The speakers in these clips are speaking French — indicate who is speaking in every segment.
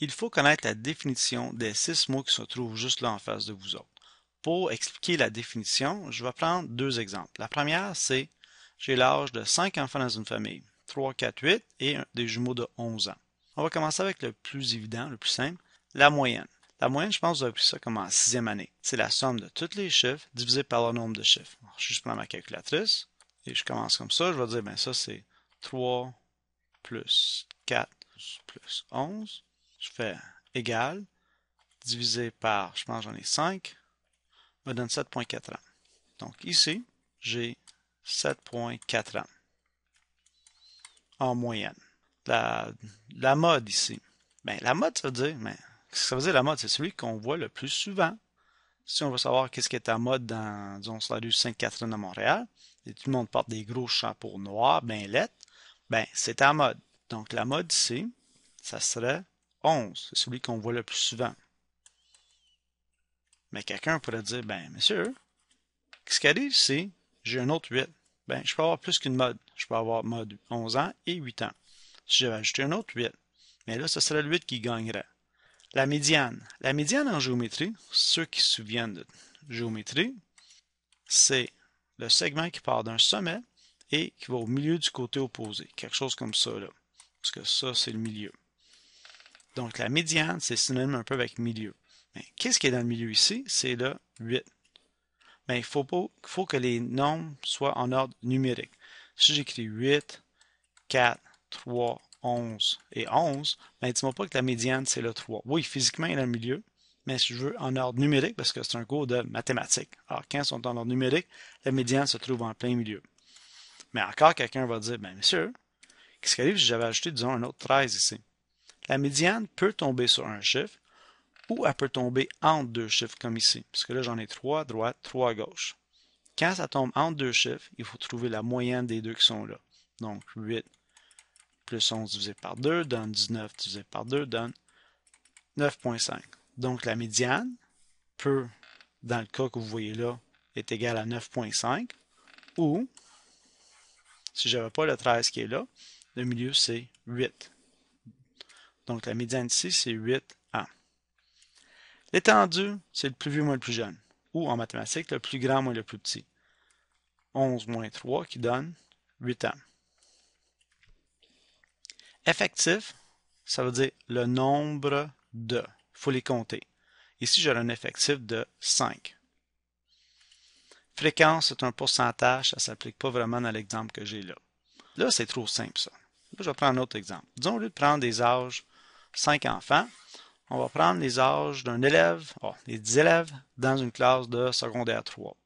Speaker 1: il faut connaître la définition des six mots qui se trouvent juste là en face de vous autres. Pour expliquer la définition, je vais prendre deux exemples. La première, c'est j'ai l'âge de 5 enfants dans une famille, 3, 4, 8 et des jumeaux de 11 ans. On va commencer avec le plus évident, le plus simple, la moyenne. La moyenne, je pense, que vous avez pris ça comme en sixième année. C'est la somme de tous les chiffres divisé par le nombre de chiffres. je prends ma calculatrice et je commence comme ça. Je vais dire, ben ça c'est 3 plus 4 plus 11 je fais égal, divisé par, je pense j'en ai 5, me donne 7.4 ans. Donc ici, j'ai 7.4 ans en moyenne. La, mode ici. Ben, la mode, ça veut dire, ça veut dire la mode, c'est celui qu'on voit le plus souvent. Si on veut savoir qu'est-ce qui est à mode dans, disons, la rue Sainte-Catherine à Montréal, et tout le monde porte des gros chapeaux noirs, ben lettres, ben, c'est à mode. Donc, la mode ici, ça serait 11, c'est celui qu'on voit le plus souvent. Mais quelqu'un pourrait dire, ben, monsieur, ce qui arrive, c'est j'ai un autre 8. Ben, je peux avoir plus qu'une mode. Je peux avoir mode 11 ans et 8 ans. Si j'avais ajouté un autre 8, mais là, ce serait le 8 qui gagnerait. La médiane. La médiane en géométrie, ceux qui se souviennent de géométrie, c'est le segment qui part d'un sommet et qui va au milieu du côté opposé. Quelque chose comme ça, là. Parce que ça, c'est le milieu. Donc la médiane, c'est synonyme un peu avec milieu. Mais qu'est-ce qui est dans le milieu ici? C'est le 8. Mais il faut, pas, faut que les nombres soient en ordre numérique. Si j'écris 8, 4, 3, 11 et 11, ben dis-moi pas que la médiane, c'est le 3. Oui, physiquement, il est dans le milieu, mais si je veux en ordre numérique, parce que c'est un cours de mathématiques. Alors, quand ils sont en ordre numérique, la médiane se trouve en plein milieu. Mais encore, quelqu'un va dire, ben monsieur, qu'est-ce qui arrive si j'avais ajouté, disons, un autre 13 ici? La médiane peut tomber sur un chiffre ou elle peut tomber entre deux chiffres comme ici, Puisque là j'en ai trois à droite, trois à gauche. Quand ça tombe entre deux chiffres, il faut trouver la moyenne des deux qui sont là. Donc 8 plus 11 divisé par 2 donne 19 divisé par 2 donne 9.5. Donc la médiane peut, dans le cas que vous voyez là, est égale à 9.5 ou, si je n'avais pas le 13 qui est là, le milieu c'est 8. Donc la médiane ici, c'est 8 ans. L'étendue, c'est le plus vieux moins le plus jeune, ou en mathématiques, le plus grand moins le plus petit. 11 moins 3 qui donne 8 ans. Effectif, ça veut dire le nombre de. Il faut les compter. Ici, j'ai un effectif de 5. Fréquence, c'est un pourcentage, ça ne s'applique pas vraiment dans l'exemple que j'ai là. Là, c'est trop simple, ça. je vais prendre un autre exemple. Disons, au lieu de prendre des âges cinq enfants, on va prendre les âges d'un élève, oh, les 10 élèves, dans une classe de secondaire 3.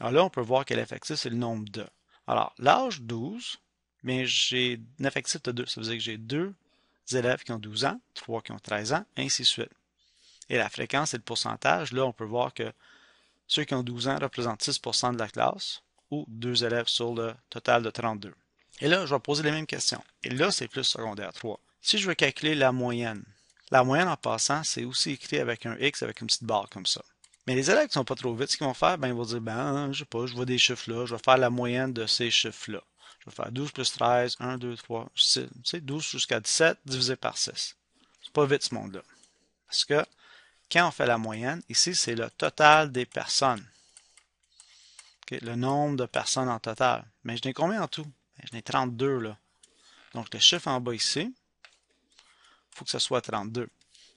Speaker 1: Alors là, on peut voir que l'effectif, c'est le nombre de. Alors, l'âge 12, mais j'ai un effectif de 2. Ça veut dire que j'ai 2 élèves qui ont 12 ans, 3 qui ont 13 ans, et ainsi de suite. Et la fréquence et le pourcentage, là, on peut voir que ceux qui ont 12 ans représentent 6 de la classe, ou 2 élèves sur le total de 32. Et là, je vais poser les mêmes questions. Et là, c'est plus secondaire 3. Si je veux calculer la moyenne, la moyenne en passant, c'est aussi écrit avec un X, avec une petite barre comme ça. Mais les élèves qui sont pas trop vite, ce qu'ils vont faire, ben, ils vont dire, ben, je sais pas, je vois des chiffres là, je vais faire la moyenne de ces chiffres-là. Je vais faire 12 plus 13, 1, 2, 3, 6, tu 12 jusqu'à 17 divisé par 6. C'est pas vite ce monde-là. Parce que quand on fait la moyenne, ici, c'est le total des personnes. le nombre de personnes en total. Mais je n'ai combien en tout? Ben, je n'ai 32, là. Donc, le chiffre en bas ici, faut que ce soit 32.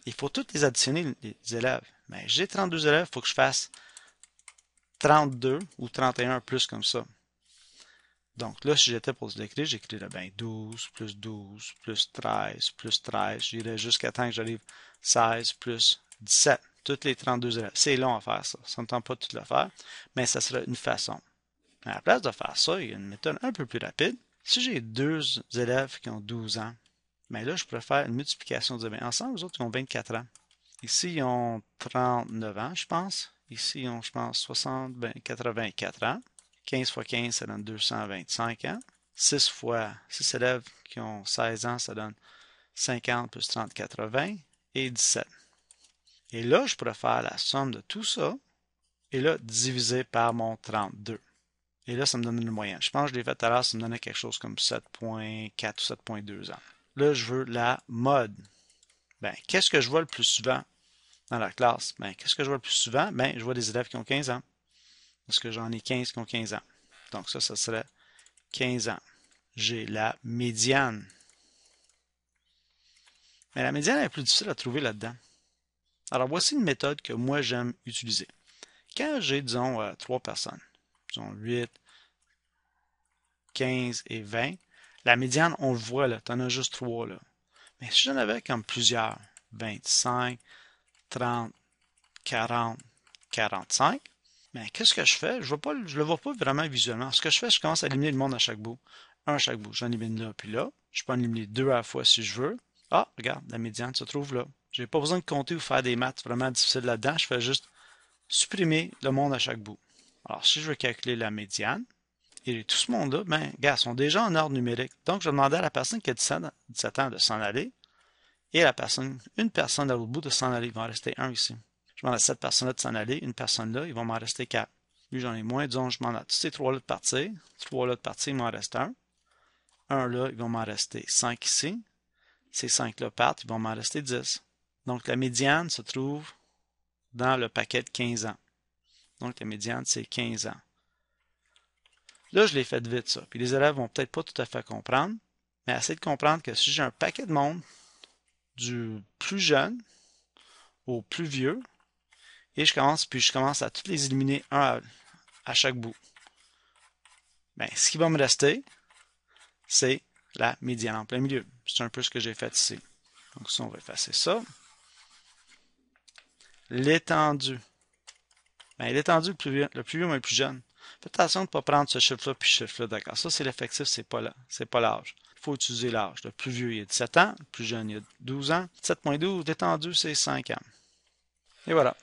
Speaker 1: Il faut toutes les additionner, les élèves. Mais j'ai 32 élèves, il faut que je fasse 32 ou 31 plus comme ça. Donc là, si j'étais pour l'écrire, j'écrirais bien 12 plus 12 plus 13 plus 13. J'irais jusqu'à temps que j'arrive 16 plus 17. Toutes les 32 élèves. C'est long à faire ça. Ça ne tente pas de tout le faire, mais ça serait une façon. À la place de faire ça, il y a une méthode un peu plus rapide. Si j'ai deux élèves qui ont 12 ans, mais là, je pourrais faire une multiplication de 20. Ensemble, les autres, ont 24 ans. Ici, ils ont 39 ans, je pense. Ici, ils ont, je pense, 60, 84 ben, ans. 15 fois 15, ça donne 225 ans. 6 fois 6 élèves qui ont 16 ans, ça donne 50 plus 30, 80 et 17. Et là, je pourrais faire la somme de tout ça et là, diviser par mon 32. Et là, ça me donne une moyenne. Je pense que je l'ai fait tout à l'heure, ça me donnait quelque chose comme 7.4 ou 7.2 ans. Là, je veux la mode. Ben, qu'est-ce que je vois le plus souvent dans la classe? Ben, qu'est-ce que je vois le plus souvent? Ben, je vois des élèves qui ont 15 ans. Parce que j'en ai 15 qui ont 15 ans. Donc ça, ça serait 15 ans. J'ai la médiane. Mais la médiane est plus difficile à trouver là-dedans. Alors voici une méthode que moi j'aime utiliser. Quand j'ai, disons, euh, trois personnes, disons 8, 15 et 20, la médiane, on le voit, là, tu en as juste trois. Là. Mais si j'en avais comme plusieurs, 25, 30, 40, 45, mais qu'est-ce que je fais? Je ne le vois pas vraiment visuellement. Ce que je fais, je commence à éliminer le monde à chaque bout. Un à chaque bout. J'en élimine là, puis là. Je peux en éliminer deux à la fois si je veux. Ah, regarde, la médiane se trouve là. Je n'ai pas besoin de compter ou faire des maths vraiment difficiles là-dedans. Je fais juste supprimer le monde à chaque bout. Alors, si je veux calculer la médiane, et tout ce monde-là, ben, gars, sont déjà en ordre numérique. Donc, je demandais à la personne qui a 17 ans de s'en aller et à la personne, une personne à l'autre bout de s'en aller. Il va en rester un ici. Je demande à cette personne-là de s'en aller, une personne-là, il va m'en rester quatre. Lui, j'en ai moins. Disons, je demande à tous ces trois-là de partir. Trois-là de partir, il m'en reste un. Un là, il va m'en rester cinq ici. Ces cinq-là partent, il va m'en rester dix. Donc, la médiane se trouve dans le paquet de 15 ans. Donc, la médiane, c'est 15 ans. Là, je l'ai fait vite, ça. Puis les élèves vont peut-être pas tout à fait comprendre, mais assez de comprendre que si j'ai un paquet de monde, du plus jeune au plus vieux, et je commence, puis je commence à toutes les éliminer un à, chaque bout. mais ben, ce qui va me rester, c'est la médiane en plein milieu. C'est un peu ce que j'ai fait ici. Donc si on va effacer ça. L'étendue. Ben, l'étendue, le plus vieux, le plus vieux, le plus jeune. Faites attention de ne pas prendre ce chiffre-là puis ce chiffre-là d'accord. Ça, c'est l'effectif, c'est pas pas l'âge. Il faut utiliser l'âge. Le plus vieux, il a 17 ans. Le plus jeune, il a 12 ans. 7,12, détendu, c'est 5 ans. Et voilà.